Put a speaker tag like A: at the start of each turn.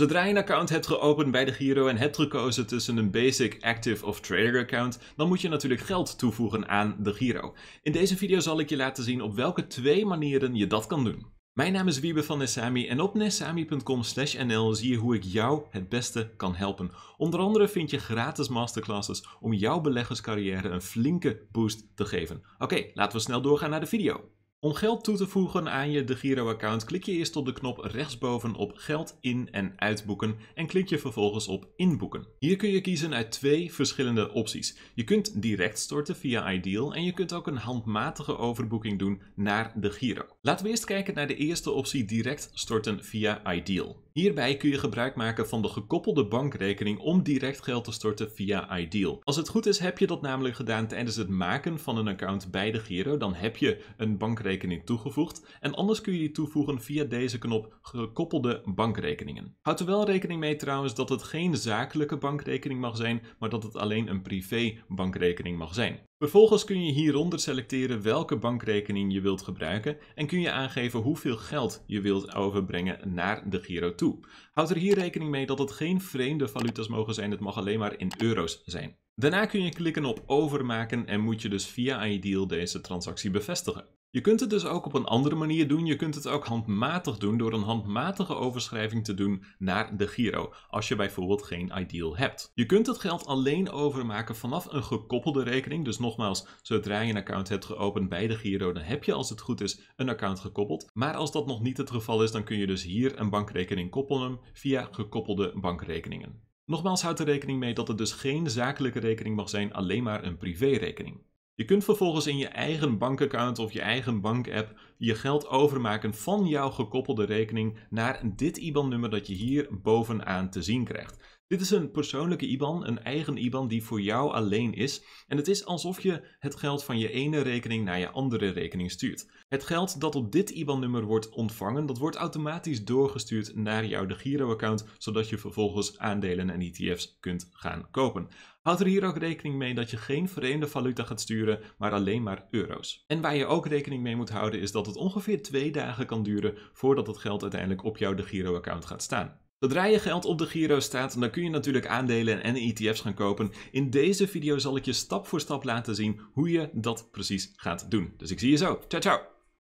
A: Zodra je een account hebt geopend bij de Giro en hebt gekozen tussen een basic, active of trader account, dan moet je natuurlijk geld toevoegen aan de Giro. In deze video zal ik je laten zien op welke twee manieren je dat kan doen. Mijn naam is Wiebe van Nesami en op nessami.com nl zie je hoe ik jou het beste kan helpen. Onder andere vind je gratis masterclasses om jouw beleggerscarrière een flinke boost te geven. Oké, laten we snel doorgaan naar de video. Om geld toe te voegen aan je De Giro-account klik je eerst op de knop rechtsboven op Geld in- en uitboeken en klik je vervolgens op Inboeken. Hier kun je kiezen uit twee verschillende opties. Je kunt direct storten via Ideal en je kunt ook een handmatige overboeking doen naar De Giro. Laten we eerst kijken naar de eerste optie direct storten via Ideal. Hierbij kun je gebruik maken van de gekoppelde bankrekening om direct geld te storten via Ideal. Als het goed is heb je dat namelijk gedaan tijdens het maken van een account bij de Giro, dan heb je een bankrekening toegevoegd en anders kun je die toevoegen via deze knop gekoppelde bankrekeningen. Houd er wel rekening mee trouwens dat het geen zakelijke bankrekening mag zijn, maar dat het alleen een privé bankrekening mag zijn. Vervolgens kun je hieronder selecteren welke bankrekening je wilt gebruiken en kun je aangeven hoeveel geld je wilt overbrengen naar de Giro toe. Houd er hier rekening mee dat het geen vreemde valutas mogen zijn, het mag alleen maar in euro's zijn. Daarna kun je klikken op overmaken en moet je dus via Ideal deze transactie bevestigen. Je kunt het dus ook op een andere manier doen. Je kunt het ook handmatig doen door een handmatige overschrijving te doen naar de Giro, als je bijvoorbeeld geen ideal hebt. Je kunt het geld alleen overmaken vanaf een gekoppelde rekening. Dus nogmaals, zodra je een account hebt geopend bij de Giro, dan heb je als het goed is een account gekoppeld. Maar als dat nog niet het geval is, dan kun je dus hier een bankrekening koppelen via gekoppelde bankrekeningen. Nogmaals, houd er rekening mee dat het dus geen zakelijke rekening mag zijn, alleen maar een privérekening. Je kunt vervolgens in je eigen bankaccount of je eigen bankapp je geld overmaken van jouw gekoppelde rekening naar dit IBAN-nummer dat je hier bovenaan te zien krijgt. Dit is een persoonlijke IBAN, een eigen IBAN die voor jou alleen is. En het is alsof je het geld van je ene rekening naar je andere rekening stuurt. Het geld dat op dit IBAN-nummer wordt ontvangen, dat wordt automatisch doorgestuurd naar jouw de Giro-account, zodat je vervolgens aandelen en ETF's kunt gaan kopen. Houd er hier ook rekening mee dat je geen vreemde valuta gaat sturen, maar alleen maar euro's. En waar je ook rekening mee moet houden is dat het ongeveer twee dagen kan duren voordat het geld uiteindelijk op jouw de Giro-account gaat staan. Zodra je geld op de Giro staat, dan kun je natuurlijk aandelen en ETF's gaan kopen. In deze video zal ik je stap voor stap laten zien hoe je dat precies gaat doen. Dus ik zie je zo. Ciao, ciao!